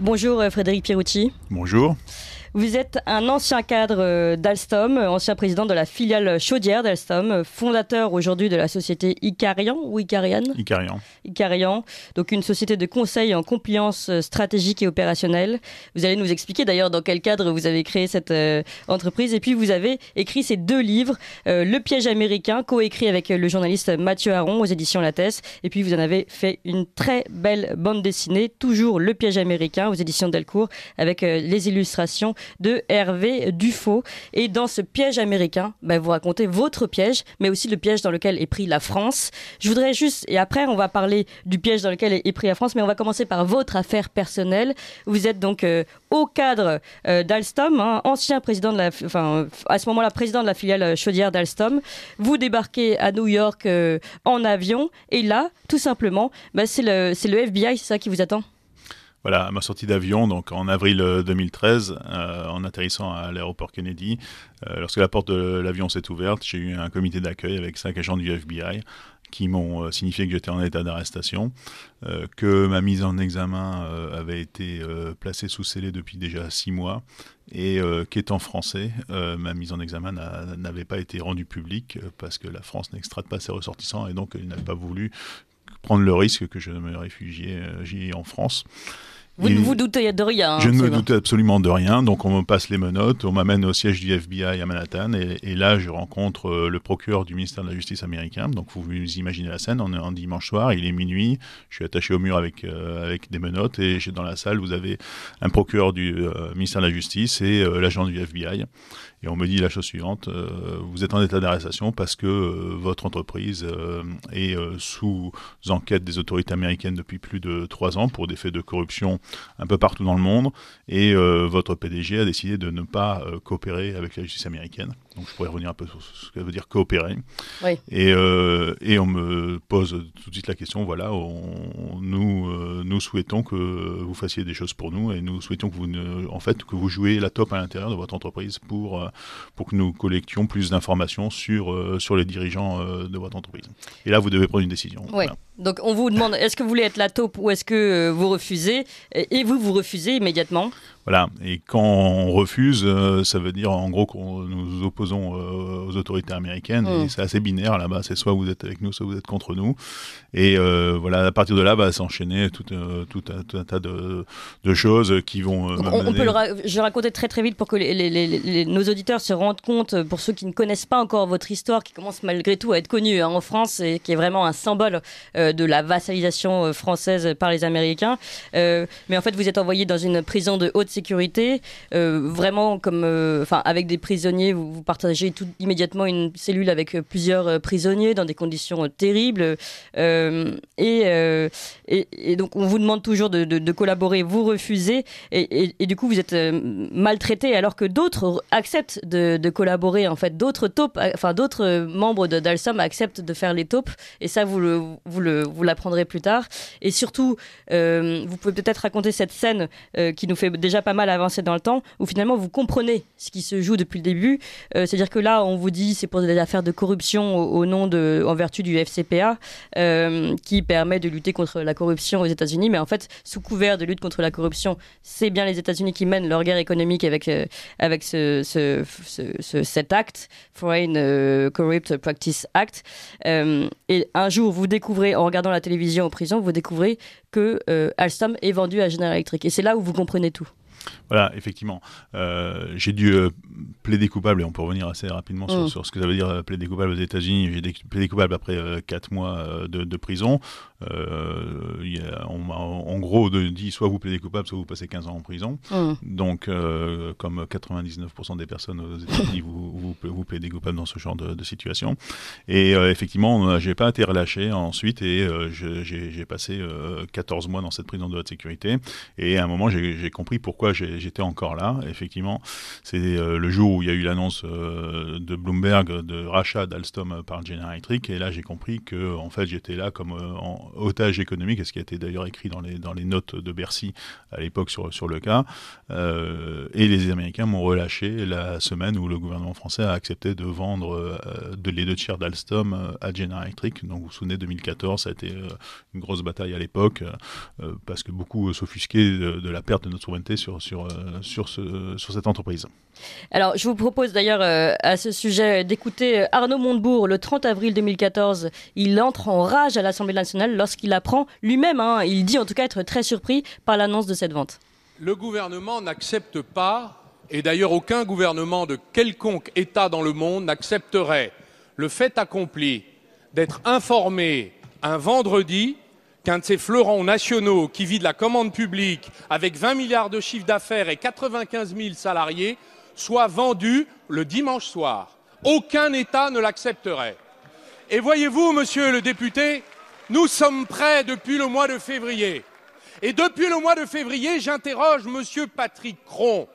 Bonjour euh, Frédéric Pierucci. Bonjour. Vous êtes un ancien cadre euh, d'Alstom, ancien président de la filiale Chaudière d'Alstom, fondateur aujourd'hui de la société Icarian ou Icarian Icarian. Icarian, donc une société de conseil en compliance euh, stratégique et opérationnelle. Vous allez nous expliquer d'ailleurs dans quel cadre vous avez créé cette euh, entreprise. Et puis vous avez écrit ces deux livres, Le piège américain, coécrit avec le journaliste Mathieu Aron aux éditions Lattès. Et puis vous en avez fait une très belle bande dessinée, toujours Le piège américain aux éditions Delcourt, avec les illustrations de Hervé Dufaux. Et dans ce piège américain, ben, vous racontez votre piège, mais aussi le piège dans lequel est pris la France. Je voudrais juste, et après on va parler du piège dans lequel est pris la France, mais on va commencer par votre affaire personnelle. Vous êtes donc euh, au cadre euh, d'Alstom, hein, ancien président de la, enfin à ce moment-là président de la filiale euh, chaudière d'Alstom. Vous débarquez à New York en avion, et là, tout simplement, ben, c'est le, le FBI, c'est ça qui vous attend voilà, ma sortie d'avion, donc en avril 2013, euh, euh, en atterrissant à l'aéroport Kennedy, euh, lorsque la porte de l'avion s'est ouverte, j'ai eu un comité d'accueil avec cinq agents du FBI qui m'ont signifié que j'étais en état d'arrestation, que ma mise en examen avait été placée sous scellé depuis déjà six mois, et qu'étant français, ma mise en examen n'avait pas été rendue publique parce que la France n'extrate pas ses ressortissants et donc elle n'a pas voulu prendre le risque que je me réfugiais en France. Vous ne vous doutez de rien. Hein, je ne me doute absolument de rien. Donc, on me passe les menottes, on m'amène au siège du FBI à Manhattan. Et, là, je rencontre euh, le procureur du ministère de la Justice américain. Donc, vous, vous imaginez la scène. On est en dimanche soir, il est minuit. Je suis attaché au mur avec, euh, avec des menottes. Et dans la salle, vous avez un procureur du euh, ministère de la Justice et l'agent du FBI et on me dit la chose suivante euh, vous êtes en état d'arrestation parce que euh, votre entreprise euh, est sous enquête des autorités américaines depuis plus de trois ans pour des faits de corruption un peu partout dans le monde et votre PDG a décidé de ne pas coopérer avec la justice américaine. Donc je pourrais revenir un peu sur ce que veut dire coopérer. Et, euh, et, on me pose tout de suite la question, voilà, on, nous, euh, nous souhaitons que vous fassiez des choses pour nous et nous souhaitons que vous, ne, en fait, que vous jouiez la top à l'intérieur de votre entreprise pour, euh, pour que nous collections plus d'informations sur, sur les dirigeants de votre entreprise. Et là, vous devez prendre une décision. Donc on vous demande est-ce que vous voulez être la taupe ou est-ce que euh, vous refusez Et vous, vous refusez immédiatement. Voilà, et quand on refuse, euh, ça veut dire en gros qu'on nous opposons euh, aux autorités américaines, et mmh. c'est assez binaire là-bas, c'est soit vous êtes avec nous, soit vous êtes contre nous. Et euh, voilà, à partir de là, va bah, s'enchaîner euh, tout, un, tas de, choses qui vont. Euh, on, peut le je racontais très très vite pour que les, nos auditeurs se rendent compte, pour ceux qui ne connaissent pas encore votre histoire, qui commence malgré tout à être connue hein, en France et qui est vraiment un symbole de la vassalisation française par les Américains. mais en fait, vous êtes envoyé dans une prison de haute sécurité, vraiment comme, enfin, avec des prisonniers, vous, partagez tout, immédiatement une cellule avec plusieurs prisonniers dans des conditions terribles. Euh, euh, et, donc on vous demande toujours de, collaborer, vous refusez et, du coup vous êtes euh, maltraité alors que d'autres acceptent de, collaborer en fait, d'autres taupes, enfin d'autres membres Dalsum acceptent de faire les taupes et ça vous le, vous le vous l'apprendrez plus tard et surtout vous pouvez peut-être raconter cette scène qui nous fait déjà pas mal avancer dans le temps où finalement vous comprenez ce qui se joue depuis le début. C'est-à-dire que là, on vous dit c'est pour des affaires de corruption au, nom de, en vertu du FCPA. Euh, euh, qui permet de lutter contre la corruption aux États-Unis. Mais en fait, sous couvert de lutte contre la corruption, c'est bien les États-Unis qui mènent leur guerre économique avec, euh, avec ce, cet acte, Foreign euh, Corrupt Practice Act. et un jour, vous découvrez, en regardant la télévision en prison, vous découvrez que Alstom est vendu à General Electric. Et c'est là où vous comprenez tout. Voilà, effectivement. Euh, j'ai dû euh, plaider coupable, et on peut revenir assez rapidement sur, mm. ce que ça veut dire euh, plaider coupable aux États-Unis. J'ai plaidé coupable après 4 mois de, prison. on m'a en gros de, dit soit vous plaidez coupable, soit vous passez 15 ans en prison. Mm. Donc, comme 99% des personnes aux États-Unis, vous, vous, plaidez coupable dans ce genre de, situation. Et effectivement, j'ai pas été relâché ensuite et j'ai passé 14 mois dans cette prison de haute sécurité. Et à un moment, j'ai compris pourquoi j'étais encore là, effectivement. C'est euh, le jour où il y a eu l'annonce euh, de Bloomberg de rachat d'Alstom par General Electric, et là j'ai compris que en fait j'étais là comme euh, en otage économique, ce qui a été d'ailleurs écrit dans les, dans les notes de Bercy à l'époque sur, sur le cas. et les Américains m'ont relâché la semaine où le gouvernement français a accepté de vendre de, les deux tiers d'Alstom à General Electric. Donc vous vous souvenez, 2014, ça a été une grosse bataille à l'époque, parce que beaucoup s'offusquaient de, la perte de notre souveraineté sur, euh, sur, cette entreprise. Alors, je vous propose d'ailleurs euh, à ce sujet d'écouter euh, Arnaud Montebourg. Le 30 avril 2014, il entre en rage à l'Assemblée nationale lorsqu'il apprend lui-même, hein, il dit en tout cas être très surpris par l'annonce de cette vente. Le gouvernement n'accepte pas, et d'ailleurs aucun gouvernement de quelconque État dans le monde n'accepterait le fait accompli d'être informé un vendredi qu'un de ces fleurons nationaux qui vit de la commande publique avec 20 milliards de chiffre d'affaires et 95 000 salariés soit vendu le dimanche soir. Aucun État ne l'accepterait. Et voyez-vous, monsieur le député, nous sommes prêts depuis le mois de février. Et depuis le mois de février, j'interroge monsieur Patrick Cron,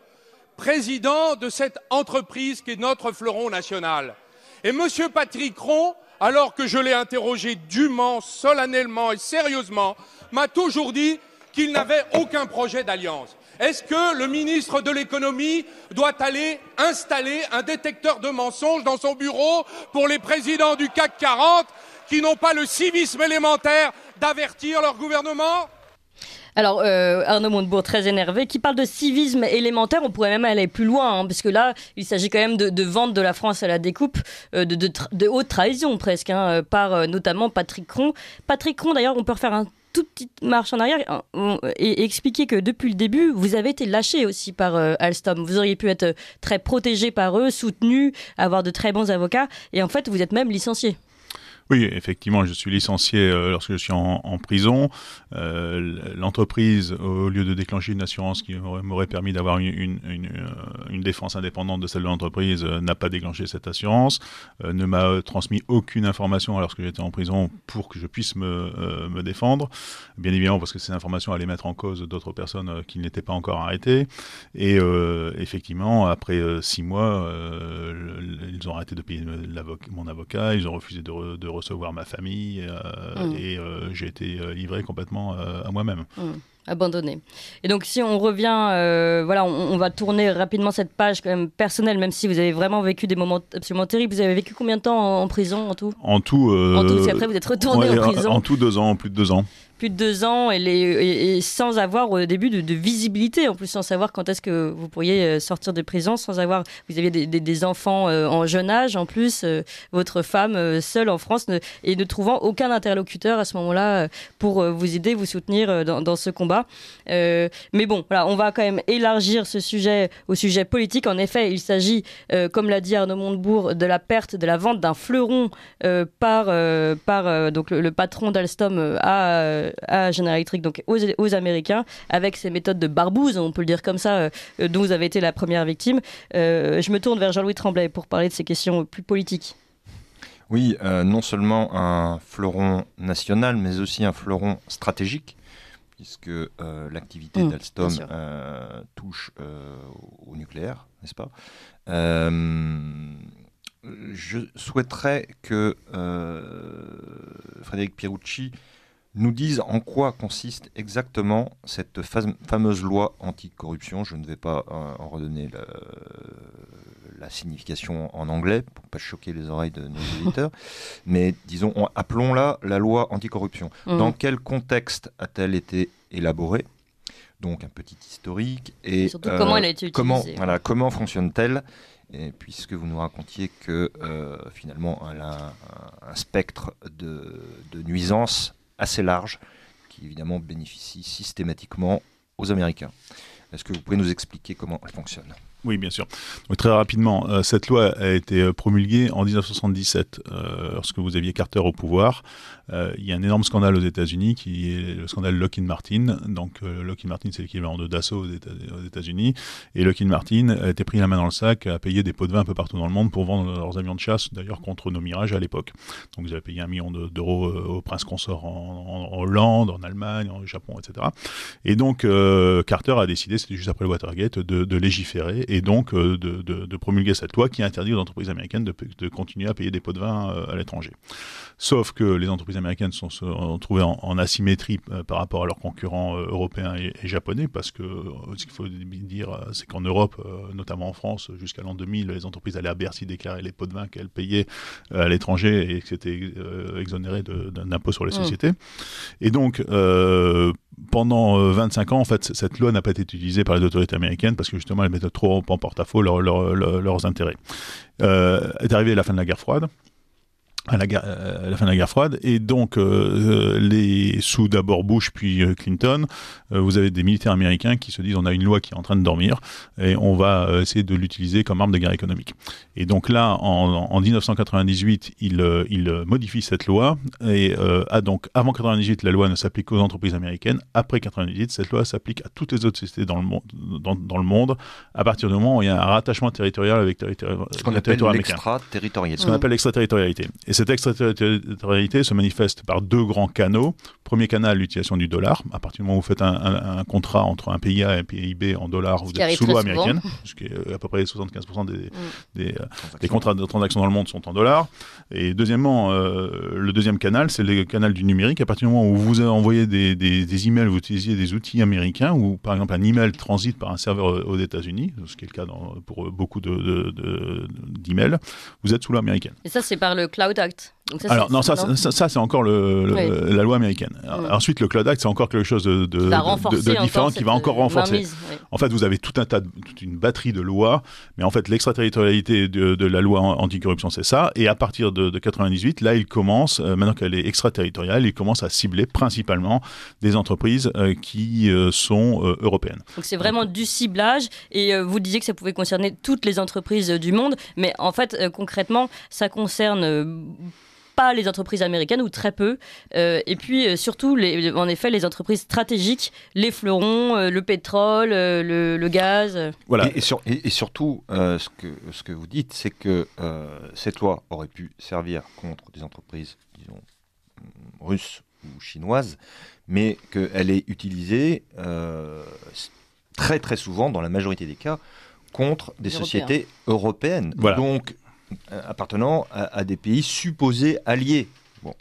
président de cette entreprise qui est notre fleuron national. Et monsieur Patrick Cron alors que je l'ai interrogé dûment, solennellement et sérieusement, m'a toujours dit qu'il n'avait aucun projet d'alliance. Est-ce que le ministre de l'économie doit aller installer un détecteur de mensonges dans son bureau pour les présidents du CAC 40 qui n'ont pas le civisme élémentaire d'avertir leur gouvernement alors, euh, Arnaud Montebourg, très énervé, qui parle de civisme élémentaire. On pourrait même aller plus loin, hein, parce que là, il s'agit quand même de, de, vente de la France à la découpe, euh, de, haute trahison presque, hein, euh, par notamment Patrick Cron. Patrick Cron, d'ailleurs, on peut refaire un toute petite marche en arrière hein, et expliquer que depuis le début, vous avez été lâché aussi par Alstom. Vous auriez pu être très protégé par eux, soutenu, avoir de très bons avocats, et en fait, vous êtes même licencié. Oui, effectivement, je suis licencié euh, lorsque je suis en, prison. Euh, l'entreprise, au lieu de déclencher une assurance qui m'aurait permis d'avoir euh, une, défense indépendante de celle de l'entreprise, n'a pas déclenché cette assurance, ne m'a transmis aucune information lorsque j'étais en prison pour que je puisse me, me défendre. Bien évidemment, parce que ces informations allaient mettre en cause d'autres personnes qui n'étaient pas encore arrêtées. Et effectivement, après six mois, ils ont arrêté de payer mon avocat, ils ont refusé de, de recevoir ma famille euh, mm. et euh, j'ai été euh, livré complètement à moi-même. Mm. abandonné. Et donc si on revient, voilà, on, va tourner rapidement cette page quand même personnelle, même si vous avez vraiment vécu des moments absolument terribles. Vous avez vécu combien de temps en, prison en tout En tout. en tout, après vous êtes retourné en prison. En tout deux ans, plus de deux ans plus de deux ans et, sans avoir au euh, début de, visibilité, en plus sans savoir quand est-ce que vous pourriez euh, sortir de prison, sans avoir, vous aviez des, enfants euh, en jeune âge, en plus votre femme seule en France et ne trouvant aucun interlocuteur à ce moment-là pour vous aider, vous soutenir dans, ce combat. mais bon, voilà, on va quand même élargir ce sujet au sujet politique. En effet, il s'agit, comme l'a dit Arnaud Montebourg, de la perte, de la vente d'un fleuron par, par donc le, le patron d'Alstom à euh, à General Electric, donc aux, Américains, avec ces méthodes de barbouze, on peut le dire comme ça, euh, euh, dont vous avez été la première victime. je me tourne vers Jean-Louis Tremblay pour parler de ces questions plus politiques. Oui, non seulement un fleuron national, mais aussi un fleuron stratégique, puisque l'activité mmh, d'Alstom touche au nucléaire, n'est-ce pas Je souhaiterais que Frédéric Pierucci nous disent en quoi consiste exactement cette fameuse loi anticorruption. Je ne vais pas euh, en redonner la, signification en anglais pour ne pas choquer les oreilles de nos auditeurs, mais disons, appelons-la la loi anticorruption. Mmh. Dans quel contexte a-t-elle été élaborée donc un petit historique et, surtout comment euh, elle a été utilisée. Comment, voilà, comment fonctionne-t-elle puisque vous nous racontiez que euh, finalement elle a un, spectre de, de nuisances assez large qui évidemment bénéficie systématiquement aux Américains. Est-ce que vous pouvez nous expliquer comment elle fonctionne oui, bien sûr. Donc, très rapidement, euh, cette loi a été euh, promulguée en 1977, euh, lorsque vous aviez Carter au pouvoir. il y a un énorme scandale aux États-Unis qui est le scandale Lockheed Martin. Donc, Lockheed Martin, c'est l'équivalent de Dassault aux États-Unis. Et Lockheed Martin a été pris la main dans le sac, a payé des pots de vin un peu partout dans le monde pour vendre leurs avions de chasse, d'ailleurs contre nos mirages à l'époque. Donc, ils avaient payé un million d'euros au prince consort en, Hollande, en Allemagne, au Japon, etc. Et donc, Carter a décidé, c'était juste après le Watergate, de légiférer et donc euh, de, promulguer cette loi qui interdit aux entreprises américaines de, continuer à payer des pots de vin euh, à l'étranger. Sauf que les entreprises américaines sont, sont trouvées en, asymétrie euh, par rapport à leurs concurrents européens et, japonais, parce que ce qu'il faut dire, c'est qu'en Europe, notamment en France, jusqu'à l'an 2000, les entreprises allaient à Bercy déclarer les pots de vin qu'elles payaient à l'étranger et que c'était exonéré d'un impôt sur les mm. sociétés. Et donc, pendant 25 ans, en fait, cette loi n'a pas été utilisée par les autorités américaines parce que justement, elle mettait trop en porte-à-faux leurs intérêts. Euh, est arrivée la fin de la guerre froide, euh, à la, fin de la guerre froide. Et donc, euh, euh, les, sous d'abord Bush, puis Clinton, vous avez des militaires américains qui se disent on a une loi qui est en train de dormir et on va essayer de l'utiliser comme arme de guerre économique. Et donc là, en, 1998, il, modifie cette loi. Et a donc, avant 1998, la loi ne s'applique qu'aux entreprises américaines. Après 1998, cette loi s'applique à toutes les autres sociétés dans le, monde, dans, le monde à partir du moment où il y a un rattachement territorial avec territoire, Ce qu'on appelle l'extraterritorialité. Ce qu'on appelle l'extraterritorialité cette extraterritorialité se manifeste par deux grands canaux. Premier canal, l'utilisation du dollar. À partir du moment où vous faites un, contrat entre un pays A et un pays B en dollars, vous êtes sous loi américaine, à peu près 75% mm. euh, des, contrats de transactions dans le monde sont en dollars. Et deuxièmement, euh, le deuxième canal, c'est le canal du numérique. À partir du moment où vous envoyez des, emails, vous utilisiez des outils américains, ou par exemple un email transite par un serveur aux États-Unis, ce qui est le cas pour beaucoup d'emails, de, de, vous êtes sous américaine. Et ça, c'est par le cloud alors non, ça, ça, c'est encore le, la loi américaine. Mm. Ensuite, le Cloud Act, c'est encore quelque chose de, différent qui va encore euh, renforcer. En fait, vous avez tout un tas, toute une batterie de lois, mais en fait, l'extraterritorialité de, la loi anticorruption, c'est ça. Et à partir de, 98, là, il commence, euh, maintenant qu'elle est extraterritoriale, il commence à cibler principalement des entreprises euh, qui sont européennes. Donc c'est vraiment du ciblage. Et vous disiez que ça pouvait concerner toutes les entreprises du monde, mais en fait, concrètement, ça concerne pas les entreprises américaines ou très peu. Euh, et puis euh, surtout, les, en effet, les entreprises stratégiques, les fleurons, euh, le pétrole, le, gaz. Voilà. Et, surtout, ce, que, vous dites, c'est que cette loi aurait pu servir contre des entreprises, disons, mm, russes ou chinoises, mais qu'elle est utilisée très très souvent, dans la majorité des cas, contre des sociétés européennes. Donc euh, appartenant à, des pays supposés alliés. Bon,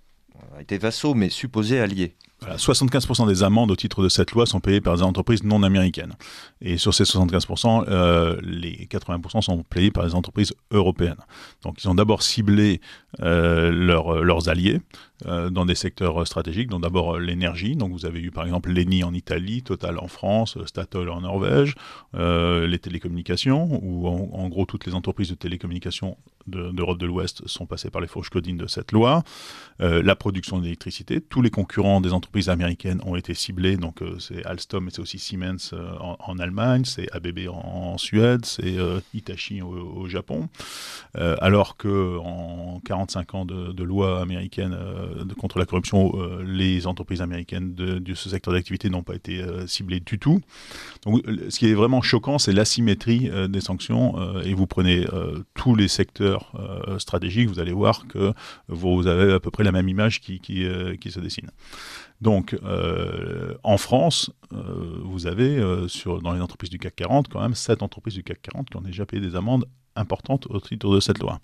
on a été vassaux, mais supposés alliés. 75% des amendes au titre de cette loi sont payées par des entreprises non américaines. Et sur ces 75%, euh, les 80% sont payés par des entreprises européennes. Donc ils ont d'abord ciblé euh, leurs alliés, euh, dans des secteurs euh, stratégiques, dont d'abord euh, l'énergie. Donc vous avez eu par exemple l'ENI en Italie, Total en France, Statoil en Norvège, les télécommunications, où en, gros toutes les entreprises de télécommunications d'Europe de, l'Ouest sont passées par les fourches codines de cette loi, la production d'électricité, tous les concurrents des entreprises américaines ont été ciblés, donc c'est Alstom mais c'est aussi Siemens en, Allemagne, c'est ABB en, Suède, c'est Hitachi au, Japon, alors qu'en 45 ans de, de loi américaine euh, contre la corruption, euh, les entreprises américaines de, ce secteur d'activité n'ont pas été euh, ciblées du tout. Donc, ce qui est vraiment choquant, c'est l'asymétrie des sanctions. et vous prenez tous les secteurs stratégiques, vous allez voir que vous avez à peu près la même image qui, se dessine. Donc, en France, vous avez sur, dans les entreprises du CAC 40 quand même 7 entreprises du CAC 40 qui ont déjà payé des amendes importantes autour de cette loi.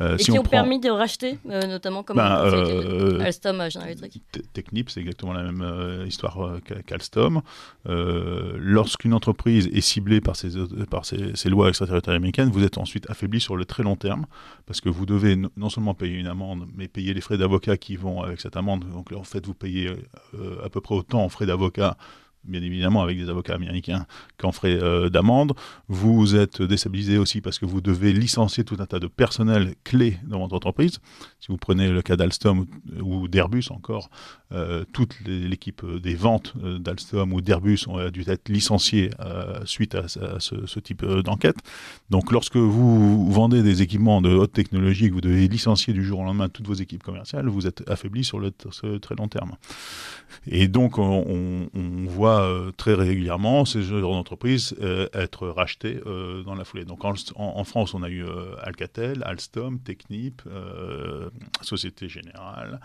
Euh, et qui ont permis de racheter, euh, notamment comme ben, euh, Alstom à General Electric. Technip, c'est exactement la même histoire qu'Alstom. Lorsqu'une entreprise est ciblée par ces, par lois extraterritoriales américaines, vous êtes ensuite affaibli sur le très long terme, parce que vous devez non seulement payer une amende, mais payer les frais d'avocat qui vont avec cette amende. Donc là, en fait, vous payez à peu près autant en frais d'avocat bien évidemment avec des avocats américains qu'en frais euh, d'amende. Vous êtes déstabilisé aussi parce que vous devez licencier tout un tas de personnel clé dans votre entreprise. Si vous prenez le cas d'Alstom ou d'Airbus encore, euh, toute l'équipe euh, des ventes d'Alstom ou d'Airbus a dû être licenciée suite à, ce, type d'enquête. Donc lorsque vous vendez des équipements de haute technologie que vous devez licencier du jour au lendemain toutes vos équipes commerciales, vous êtes affaibli sur le, très long terme. Et donc on voit euh, très régulièrement ces genres d'entreprises euh, être rachetées euh, dans la foulée. Donc en, en, France, on a eu Alcatel, Alstom, Technip, Société Générale,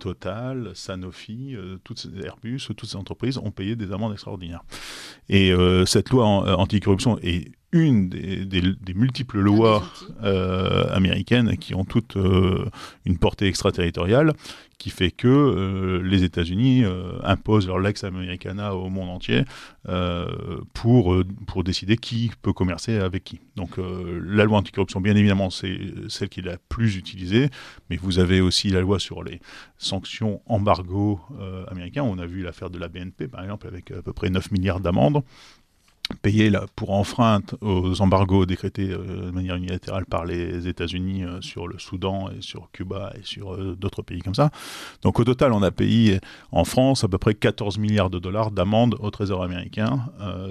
Total, Sanofi, toutes ces, Airbus, toutes ces entreprises ont payé des amendes extraordinaires. Et cette loi anticorruption est une des, multiples lois ah, euh, américaines qui ont toute euh, une portée extraterritoriale, qui fait que euh, les États-Unis imposent leur lex americana au monde entier pour, pour décider qui peut commercer avec qui. Donc la loi anticorruption, bien évidemment, c'est celle qui est la plus utilisée, mais vous avez aussi la loi sur les sanctions embargo américains. On a vu l'affaire de la BNP, par exemple, avec à peu près 9 milliards d'amendes payé là, pour enfreinte aux embargos décrétés euh, de manière unilatérale par les États-Unis euh, sur le Soudan et sur Cuba et sur euh, d'autres pays comme ça. Donc au total, on a payé en France à peu près 14 milliards de dollars d'amende au Trésor américain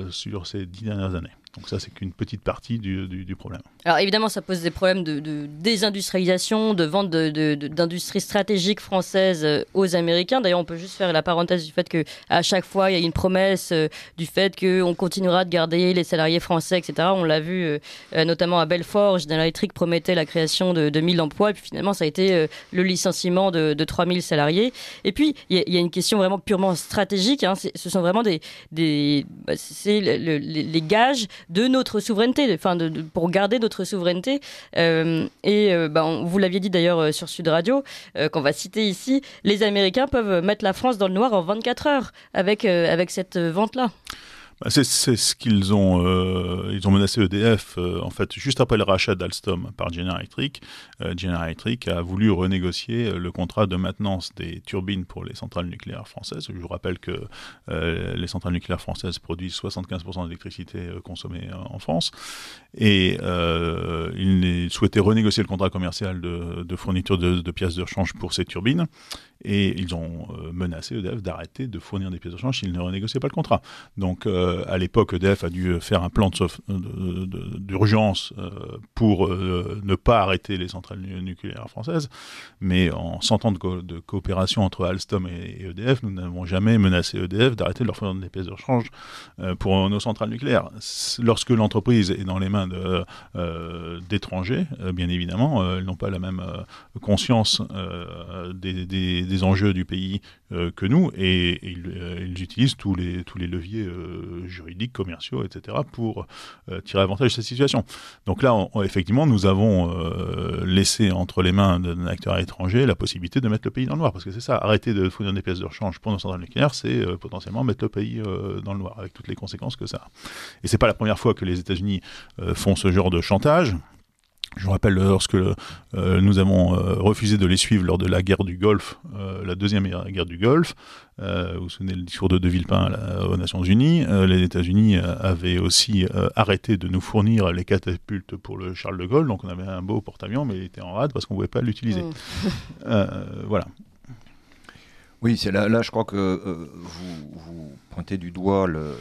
sur ces dix dernières années. Donc ça, c'est qu'une petite partie du problème. Alors évidemment, ça pose des problèmes de, désindustrialisation, de vente d'industries stratégiques françaises euh, aux Américains. D'ailleurs, on peut juste faire la parenthèse du fait que à chaque fois, il y a une promesse euh, du fait qu'on continuera de garder les salariés français, etc. On l'a vu euh, notamment à Belfort, General Electric promettait la création de, 1000 emplois, et puis finalement, ça a été le licenciement de, 3000 salariés. Et puis, il y, a une question vraiment purement stratégique. Hein. Ce sont vraiment des, des bah, les, gages de notre souveraineté, enfin, pour garder notre souveraineté. Euh, et euh, bah, vous l'aviez dit d'ailleurs euh, sur Sud Radio, qu'on va citer ici, les Américains peuvent mettre la France dans le noir en 24 heures avec, avec cette vente-là. Bah, c'est, ce qu'ils ont. Euh, ils ont menacé EDF, euh, en fait, juste après le rachat d'Alstom par General Electric. Euh, General Electric a voulu renégocier le contrat de maintenance des turbines pour les centrales nucléaires françaises. Je vous rappelle que les centrales nucléaires françaises produisent 75% d'électricité consommée en France. Et ils souhaitaient renégocier le contrat commercial de, fourniture de pièces de rechange pour ces turbines. Et ils ont euh, menacé EDF d'arrêter de fournir des pièces de change s'ils ne renégociaient pas le contrat. Donc euh, à l'époque, EDF a dû faire un plan euh, d'urgence pour ne pas arrêter les centrales nucléaires françaises. Mais en 100 ans de, coopération entre Alstom et, EDF, e nous n'avons jamais menacé EDF d'arrêter de leur fournir des pièces de change pour nos centrales nucléaires. Lorsque l'entreprise est dans les mains d'étrangers, bien évidemment, ils n'ont pas la même conscience des des enjeux du pays euh, que nous, et, euh, ils, utilisent tous les, tous les leviers euh, juridiques, commerciaux, etc., pour tirer avantage de cette situation. Donc là, effectivement, nous avons laissé entre les mains d'un acteur étranger la possibilité de mettre le pays dans le noir, parce que c'est ça, arrêter de fournir des pièces de rechange pour nos centrales nucléaires, c'est potentiellement mettre le pays dans le noir, avec toutes les conséquences que ça a. Et c'est pas la première fois que les États-Unis font ce genre de chantage. Je vous rappelle euh, lorsque euh, nous avons euh, refusé de les suivre lors de la guerre du Golfe, la deuxième guerre du Golfe, vous vous souvenez le discours de De Villepin aux Nations Unies, les États-Unis avaient aussi arrêté de nous fournir les catapultes pour le Charles de Gaulle, donc on avait un beau porte-avions, mais il était en rade parce qu'on ne pouvait pas l'utiliser. Mmh. voilà. Oui, c'est là, là, je crois que vous, pointez du doigt le,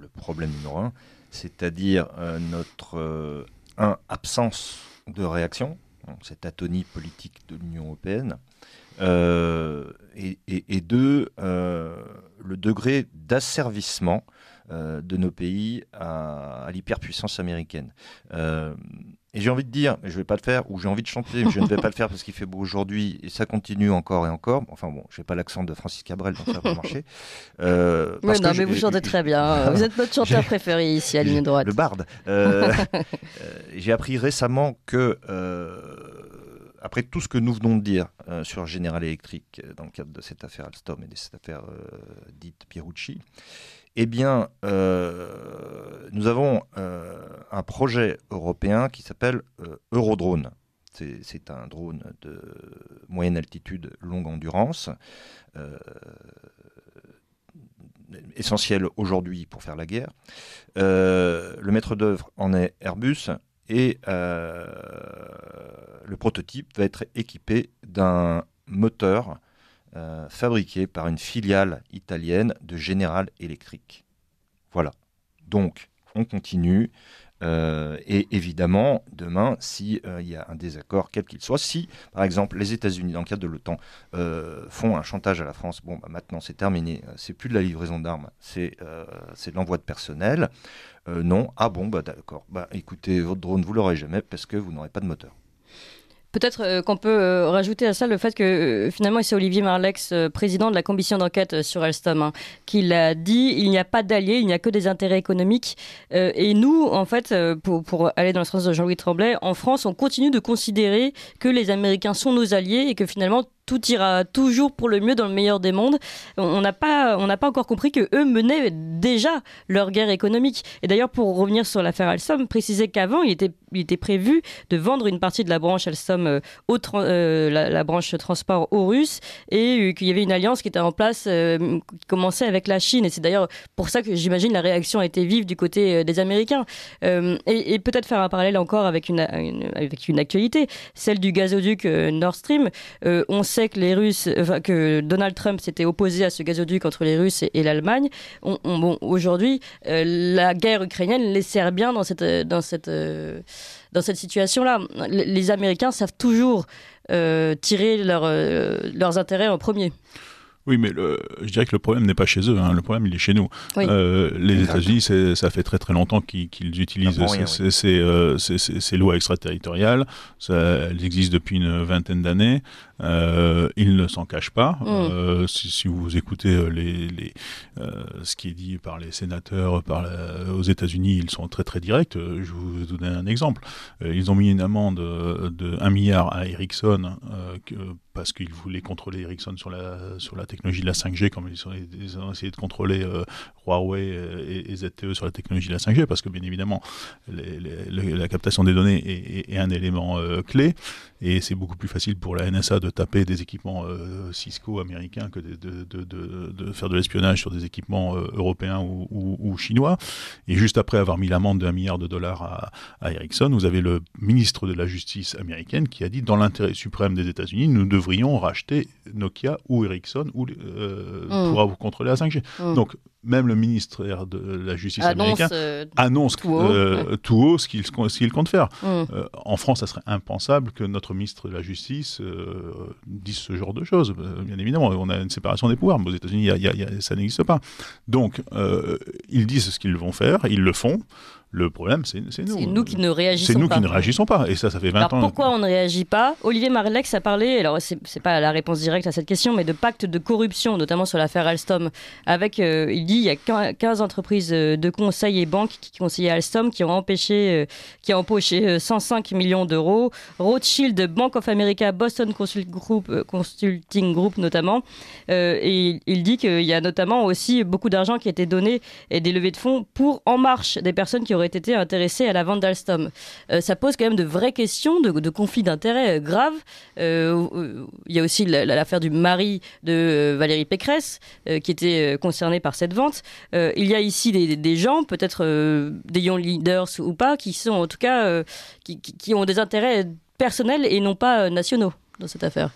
le problème numéro un, c'est-à-dire notre un, absence de réaction, cette atonie politique de l'Union européenne, euh, et, 2. deux, euh, le degré d'asservissement euh, de nos pays à, l'hyperpuissance américaine. Euh, et j'ai envie de dire, mais je ne vais pas le faire, ou j'ai envie de chanter, mais je ne vais pas le faire parce qu'il fait beau aujourd'hui, et ça continue encore et encore. Enfin bon, je n'ai pas l'accent de Francis Cabrel, donc ça va marcher. Euh, non, mais vous chantez très bien. vous êtes notre chanteur préféré ici à ligne droite. Le barde. j'ai appris récemment que... après tout ce que nous venons de dire sur General Electric dans le cadre de cette affaire Alstom et de cette affaire dite Pierucci, eh bien, euh, nous avons euh, un projet européen qui s'appelle euh, Eurodrone. C'est un drone de moyenne altitude, longue endurance, essentiel aujourd'hui pour faire la guerre. le maître d'œuvre en est Airbus et le prototype va être équipé d'un moteur euh, fabriquée fabriqué par une filiale italienne de General Electric. Voilà. Donc, on continue. Euh, et évidemment, demain, s'il euh, il y a un désaccord, quel qu'il soit, si, par exemple, les États-Unis, dans le cadre de l'OTAN, font un chantage à la France, bon, bah, maintenant c'est terminé, c'est plus de la livraison d'armes, c'est de l'envoi de personnel. non, ah bon, bah, d'accord, bah, écoutez, votre drone, vous l'aurez jamais parce que vous n'aurez pas de moteur. Peut-être euh, qu'on peut euh, rajouter à ça le fait que euh, finalement c'est Olivier Marlex, président de la commission d'enquête sur Alstom, hein, qui l'a dit, il n'y a pas d'alliés, il n'y a que des intérêts économiques. et nous, en fait, pour, pour aller dans le sens de Jean-Louis Tremblay, en France, on continue de considérer que les Américains sont nos alliés et que finalement tout ira toujours pour le mieux dans le meilleur des mondes. On n'a pas, on n'a pas encore compris que eux menaient déjà leur guerre économique. Et d'ailleurs, pour revenir sur l'affaire Alstom, préciser qu'avant, il était, il était prévu de vendre une partie de la branche Alstom, euh, euh, la, branche transport aux Russes, et euh, qu'il y avait une alliance qui était en place, qui commençait avec la Chine. Et c'est d'ailleurs pour ça que j'imagine la réaction a été vive du côté des Américains. et, peut-être faire un parallèle encore avec une, une, avec une actualité, celle du gazoduc Nord Stream. on sait que les Russes, que Donald Trump s'était opposé à ce gazoduc entre les Russes et, l'Allemagne. bon, aujourd'hui, euh, la guerre ukrainienne les sert bien dans cette, euh, dans cette, euh, dans cette situation-là. Les, Américains savent toujours tirer leur, leurs intérêts en premier. Oui, mais je dirais que le problème n'est pas chez eux, hein. le problème il est chez nous. les États-Unis, ça fait très très longtemps qu'ils utilisent ces, lois extraterritoriales, ça, elles existent depuis une vingtaine d'années. Euh, ils ne s'en cachent pas. Mm. Euh, si, vous écoutez euh, les, ce qui est dit par les sénateurs par aux États-Unis, ils sont très très directs. Je vous donner un exemple. ils ont mis une amende de 1 milliard à Ericsson parce qu'ils voulaient contrôler Ericsson sur la, sur la technologie de la 5G, comme ils, ont, essayé de contrôler Huawei et, ZTE sur la technologie de la 5G, parce que bien évidemment, la captation des données est un élément clé, et c'est beaucoup plus facile pour la NSA de taper des équipements euh, Cisco américains que de, de, faire de l'espionnage sur des équipements euh, européens ou, chinois. Et juste après avoir mis l'amende d'un milliard de dollars à, Ericsson, vous avez le ministre de la Justice américaine qui a dit dans l'intérêt suprême des États-Unis, nous devrions racheter Nokia ou Ericsson ou, euh, mm. pour vous contrôler la 5G. Mm. Donc même le ministère de la Justice américain euh, annonce tout euh, haut, ce qu'il compte faire. Mm. Euh, en France, ça serait impensable que notre ministre de la Justice dise ce genre de choses. Bien évidemment, on a une séparation des pouvoirs, mais aux États-Unis, ça n'existe pas. Donc, ils disent ce qu'ils vont faire, ils le font. Le problème, c'est nous. C'est nous qui ne réagissons pas. C'est nous qui ne réagissons pas. Et ça, ça fait 20 ans. Pourquoi on ne réagit pas Olivier Marlex a parlé, alors c'est pas la réponse directe à cette question, mais de pacte de corruption, notamment sur l'affaire Alstom. Avec, euh, il dit, il y a 15 entreprises euh, de conseil et banques qui conseillaient Alstom, qui ont empêché, euh, qui ont empoché 105 millions d'euros. Rothschild, Bank of America, Boston Consulting Group notamment. et il dit qu'il y a notamment aussi beaucoup d'argent qui a été donné et des levées de fonds pour En Marche, des personnes qui ont aurait été intéressé à la vente d'Alstom. Euh, ça pose quand même de vraies questions, de, conflits d'intérêts euh, graves. Euh, il y a aussi l'affaire du mari de Valérie Pécresse qui était concerné par cette vente. il y a ici des, gens, peut-être des young leaders ou pas, qui sont en tout cas qui ont des intérêts personnels et non pas nationaux dans cette affaire.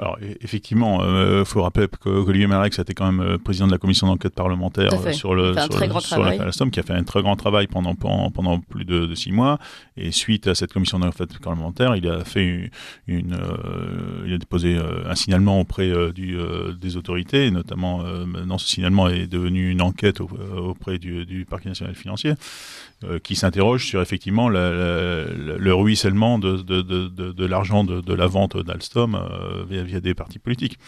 Alors e-, effectivement, il euh, faut rappeler que qu'Olivier a était quand même euh, président de la commission d'enquête parlementaire euh, sur le sur, la, qui a fait un très grand travail pendant pendant plus de, six mois. Et suite à cette commission d'enquête parlementaire, il a fait une, il a déposé un signalement auprès du, des autorités, notamment maintenant, ce signalement est devenu une enquête auprès du, du parquet national financier. Euh, qui s'interroge sur effectivement le, ruissellement de, l'argent de, la vente d'Alstom euh, via, des partis politiques.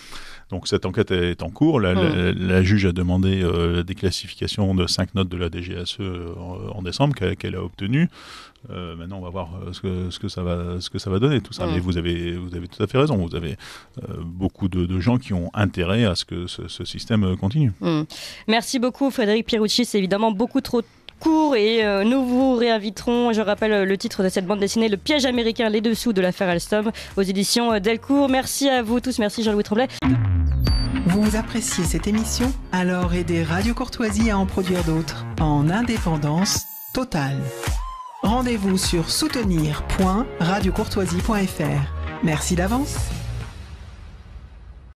Donc cette enquête est en cours. Mm. La, juge a demandé la euh, déclassification de cinq notes de la DGSE en, décembre qu'elle a obtenue. maintenant, on va voir ce que, ça, va, ce que ça va donner, tout ça. Mm. Mais vous avez, vous avez tout à fait raison. Vous avez beaucoup de, gens qui ont intérêt à ce que ce, système continue. Mm. Merci beaucoup, Frédéric Pierucci. C'est évidemment beaucoup trop court et euh, nous vous réinviterons, je rappelle euh, le titre de cette bande dessinée, Le piège américain, les dessous de l'affaire Alstom aux éditions euh, Delcourt. Merci à vous tous, merci Jean-Louis Tremblay. Vous appréciez cette émission Alors aidez Radio Courtoisie à en produire d'autres en indépendance totale. Rendez-vous sur soutenir.radiocourtoisie.fr. Merci d'avance.